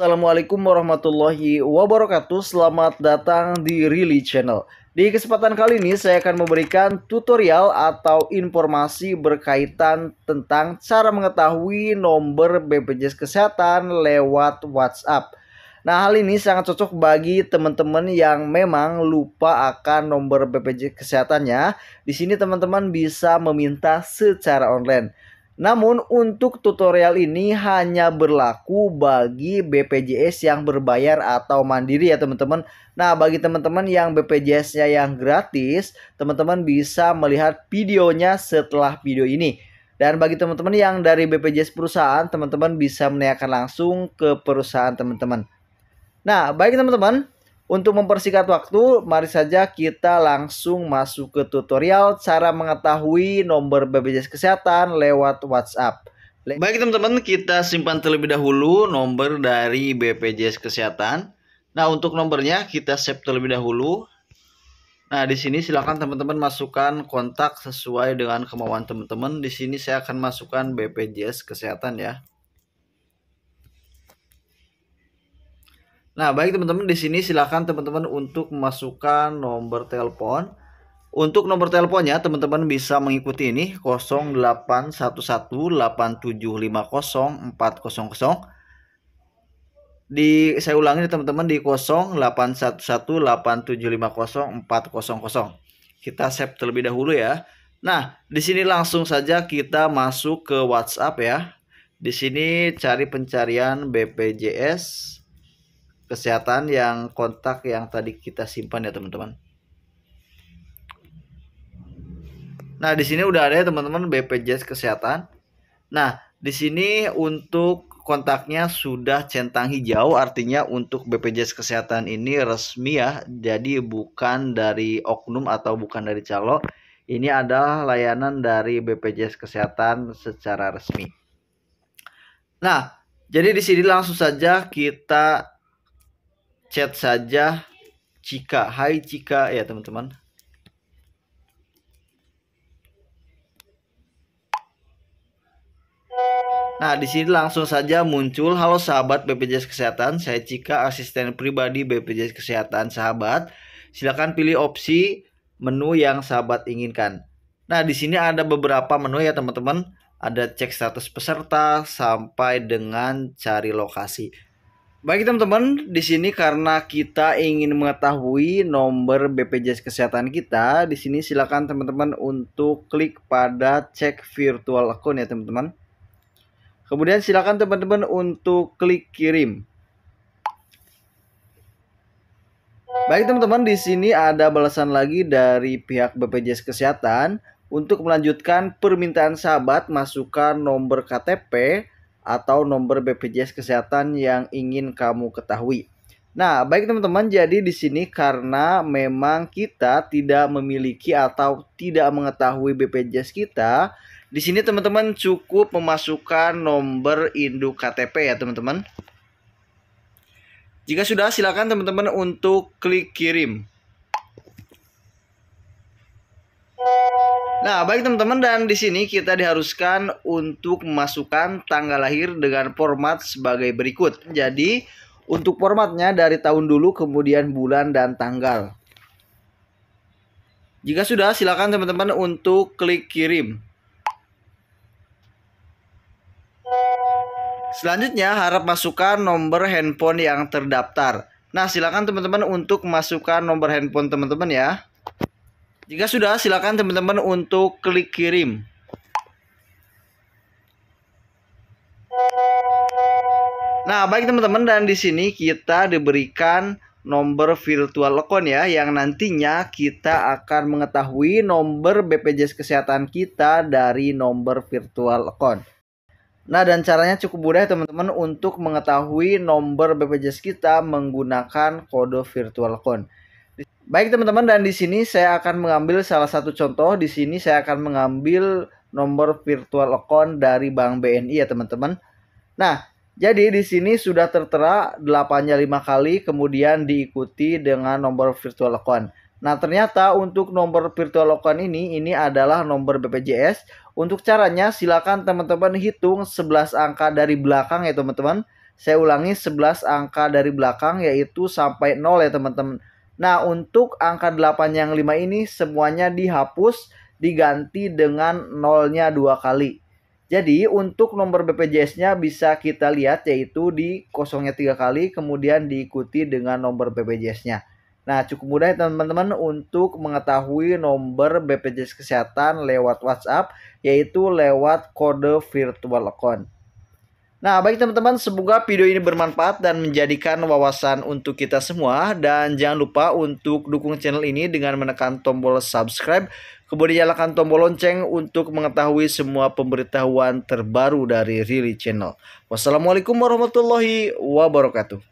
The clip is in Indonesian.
Assalamualaikum warahmatullahi wabarakatuh Selamat datang di Rili Channel Di kesempatan kali ini saya akan memberikan tutorial atau informasi berkaitan tentang cara mengetahui nomor BPJS Kesehatan lewat WhatsApp Nah hal ini sangat cocok bagi teman-teman yang memang lupa akan nomor BPJS Kesehatannya Di sini teman-teman bisa meminta secara online namun untuk tutorial ini hanya berlaku bagi BPJS yang berbayar atau mandiri ya teman-teman. Nah bagi teman-teman yang BPJS-nya yang gratis, teman-teman bisa melihat videonya setelah video ini. Dan bagi teman-teman yang dari BPJS perusahaan, teman-teman bisa menanyakan langsung ke perusahaan teman-teman. Nah baik teman-teman, untuk mempersingkat waktu, mari saja kita langsung masuk ke tutorial cara mengetahui nomor BPJS Kesehatan lewat WhatsApp. Baik teman-teman, kita simpan terlebih dahulu nomor dari BPJS Kesehatan. Nah, untuk nomornya kita save terlebih dahulu. Nah, di sini silakan teman-teman masukkan kontak sesuai dengan kemauan teman-teman. Di sini saya akan masukkan BPJS Kesehatan ya. Nah, baik teman-teman di sini silahkan teman-teman untuk memasukkan nomor telepon. Untuk nomor teleponnya teman-teman bisa mengikuti ini 08118750400. Di saya ulangi teman-teman di 08118750400. Kita save terlebih dahulu ya. Nah, di sini langsung saja kita masuk ke WhatsApp ya. Di sini cari pencarian BPJS kesehatan yang kontak yang tadi kita simpan ya teman-teman. Nah, di sini udah ada ya teman-teman BPJS kesehatan. Nah, di sini untuk kontaknya sudah centang hijau artinya untuk BPJS kesehatan ini resmi ya. Jadi bukan dari Oknum atau bukan dari calo. Ini adalah layanan dari BPJS kesehatan secara resmi. Nah, jadi di sini langsung saja kita chat saja Cika. Hai Cika ya teman-teman. Nah, di sini langsung saja muncul halo sahabat BPJS Kesehatan, saya Cika asisten pribadi BPJS Kesehatan sahabat. Silakan pilih opsi menu yang sahabat inginkan. Nah, di sini ada beberapa menu ya teman-teman. Ada cek status peserta sampai dengan cari lokasi. Baik teman-teman, di sini karena kita ingin mengetahui nomor BPJS kesehatan kita, di sini silakan teman-teman untuk klik pada cek virtual account ya teman-teman. Kemudian silakan teman-teman untuk klik kirim. Baik teman-teman, di sini ada balasan lagi dari pihak BPJS kesehatan untuk melanjutkan permintaan sahabat masukkan nomor KTP atau nomor BPJS kesehatan yang ingin kamu ketahui. Nah, baik teman-teman, jadi di sini karena memang kita tidak memiliki atau tidak mengetahui BPJS kita, di sini teman-teman cukup memasukkan nomor induk KTP ya, teman-teman. Jika sudah, silakan teman-teman untuk klik kirim. Nah, baik teman-teman dan di sini kita diharuskan untuk memasukkan tanggal lahir dengan format sebagai berikut. Jadi, untuk formatnya dari tahun dulu kemudian bulan dan tanggal. Jika sudah, silakan teman-teman untuk klik kirim. Selanjutnya, harap masukkan nomor handphone yang terdaftar. Nah, silakan teman-teman untuk masukkan nomor handphone teman-teman ya. Jika sudah, silakan teman-teman untuk klik kirim. Nah, baik teman-teman dan di sini kita diberikan nomor virtual account ya yang nantinya kita akan mengetahui nomor BPJS kesehatan kita dari nomor virtual account. Nah, dan caranya cukup mudah ya, teman-teman untuk mengetahui nomor BPJS kita menggunakan kode virtual account. Baik teman-teman dan di sini saya akan mengambil salah satu contoh. Di sini saya akan mengambil nomor virtual account dari Bank BNI ya teman-teman. Nah, jadi di sini sudah tertera 8-nya 5 kali kemudian diikuti dengan nomor virtual account. Nah, ternyata untuk nomor virtual account ini, ini adalah nomor BPJS. Untuk caranya, silakan teman-teman hitung 11 angka dari belakang ya teman-teman. Saya ulangi 11 angka dari belakang yaitu sampai 0 ya teman-teman. Nah, untuk angka 8 yang 5 ini semuanya dihapus diganti dengan nolnya dua kali. Jadi untuk nomor BPJS-nya bisa kita lihat yaitu di kosongnya tiga kali kemudian diikuti dengan nomor BPJS-nya. Nah cukup mudah ya teman-teman untuk mengetahui nomor BPJS Kesehatan lewat WhatsApp yaitu lewat kode virtual account. Nah, bagi teman-teman, semoga video ini bermanfaat dan menjadikan wawasan untuk kita semua. Dan jangan lupa untuk dukung channel ini dengan menekan tombol subscribe, kemudian nyalakan tombol lonceng untuk mengetahui semua pemberitahuan terbaru dari Riri Channel. Wassalamualaikum warahmatullahi wabarakatuh.